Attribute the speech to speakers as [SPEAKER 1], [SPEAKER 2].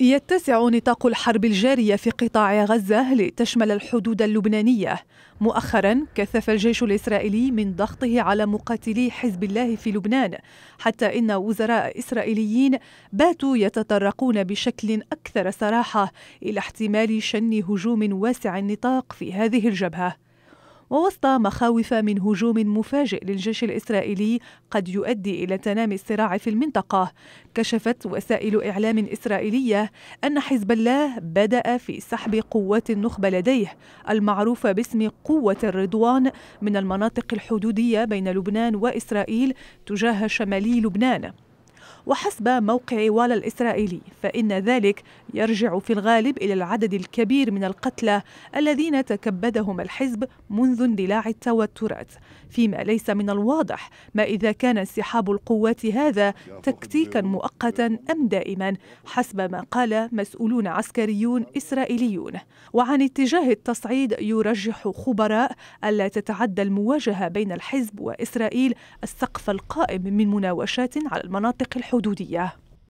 [SPEAKER 1] يتسع نطاق الحرب الجارية في قطاع غزة لتشمل الحدود اللبنانية مؤخرا كثف الجيش الإسرائيلي من ضغطه على مقاتلي حزب الله في لبنان حتى إن وزراء إسرائيليين باتوا يتطرقون بشكل أكثر صراحة إلى احتمال شن هجوم واسع النطاق في هذه الجبهة ووسط مخاوف من هجوم مفاجئ للجيش الإسرائيلي قد يؤدي إلى تنامي الصراع في المنطقة كشفت وسائل إعلام إسرائيلية أن حزب الله بدأ في سحب قوات النخبة لديه المعروفة باسم قوة الرضوان من المناطق الحدودية بين لبنان وإسرائيل تجاه شمالي لبنان وحسب موقع والا الإسرائيلي فإن ذلك يرجع في الغالب إلى العدد الكبير من القتلى الذين تكبدهم الحزب منذ اندلاع التوترات فيما ليس من الواضح ما إذا كان انسحاب القوات هذا تكتيكا مؤقتا أم دائما حسب ما قال مسؤولون عسكريون إسرائيليون وعن اتجاه التصعيد يرجح خبراء ألا تتعدى المواجهة بين الحزب وإسرائيل السقف القائم من مناوشات على المناطق الحدودية